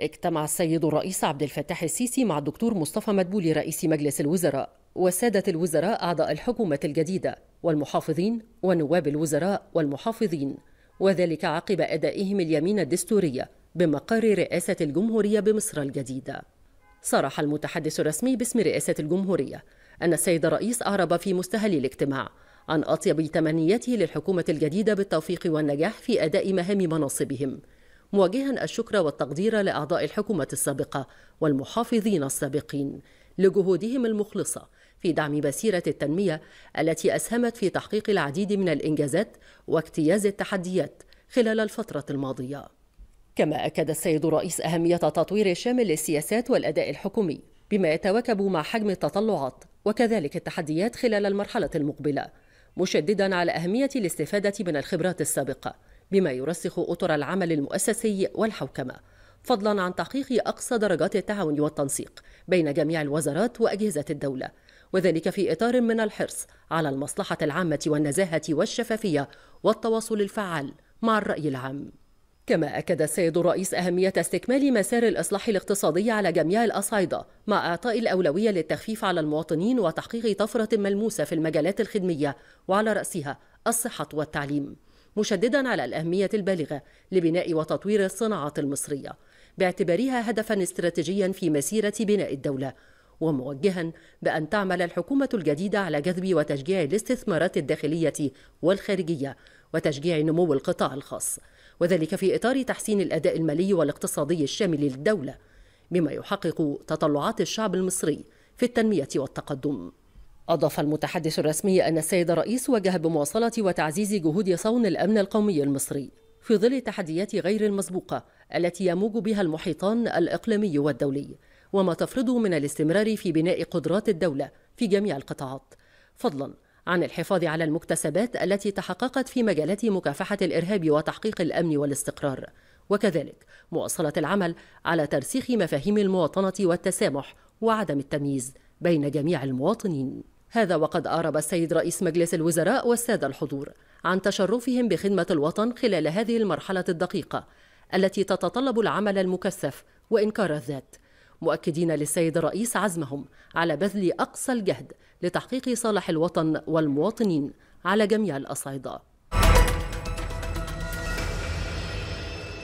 اجتمع السيد الرئيس عبد الفتاح السيسي مع الدكتور مصطفى مدبولي رئيس مجلس الوزراء وسادة الوزراء أعضاء الحكومة الجديدة والمحافظين ونواب الوزراء والمحافظين وذلك عقب أدائهم اليمين الدستورية بمقر رئاسة الجمهورية بمصر الجديدة صرح المتحدث الرسمي باسم رئاسة الجمهورية أن السيد الرئيس أعرب في مستهل الاجتماع عن أطيب تمنياته للحكومة الجديدة بالتوفيق والنجاح في أداء مهام مناصبهم موجها الشكر والتقدير لأعضاء الحكومة السابقة والمحافظين السابقين لجهودهم المخلصة في دعم مسيرة التنمية التي أسهمت في تحقيق العديد من الإنجازات واجتياز التحديات خلال الفترة الماضية. كما أكد السيد الرئيس أهمية تطوير الشامل للسياسات والأداء الحكومي بما يتواكب مع حجم التطلعات وكذلك التحديات خلال المرحلة المقبلة، مشددا على أهمية الاستفادة من الخبرات السابقة بما يرسخ أطر العمل المؤسسي والحوكمة فضلا عن تحقيق أقصى درجات التعاون والتنسيق بين جميع الوزارات وأجهزة الدولة وذلك في إطار من الحرص على المصلحة العامة والنزاهة والشفافية والتواصل الفعال مع الرأي العام كما أكد السيد الرئيس أهمية استكمال مسار الإصلاح الاقتصادي على جميع الأصعدة مع إعطاء الأولوية للتخفيف على المواطنين وتحقيق طفرة ملموسة في المجالات الخدمية وعلى رأسها الصحة والتعليم مشددا على الأهمية البالغة لبناء وتطوير الصناعات المصرية باعتبارها هدفا استراتيجيا في مسيرة بناء الدولة وموجها بأن تعمل الحكومة الجديدة على جذب وتشجيع الاستثمارات الداخلية والخارجية وتشجيع نمو القطاع الخاص وذلك في إطار تحسين الأداء المالي والاقتصادي الشامل للدولة بما يحقق تطلعات الشعب المصري في التنمية والتقدم أضاف المتحدث الرسمي أن السيد الرئيس وجه بمواصلة وتعزيز جهود صون الأمن القومي المصري في ظل التحديات غير المسبوقة التي يموج بها المحيطان الإقليمي والدولي وما تفرضه من الاستمرار في بناء قدرات الدولة في جميع القطاعات فضلا عن الحفاظ على المكتسبات التي تحققت في مجالات مكافحة الإرهاب وتحقيق الأمن والاستقرار وكذلك مواصلة العمل على ترسيخ مفاهيم المواطنة والتسامح وعدم التمييز بين جميع المواطنين هذا وقد أعرب السيد رئيس مجلس الوزراء والسادة الحضور عن تشرفهم بخدمة الوطن خلال هذه المرحلة الدقيقة التي تتطلب العمل المكثف وإنكار الذات مؤكدين للسيد الرئيس عزمهم على بذل أقصى الجهد لتحقيق صالح الوطن والمواطنين على جميع الأصعدة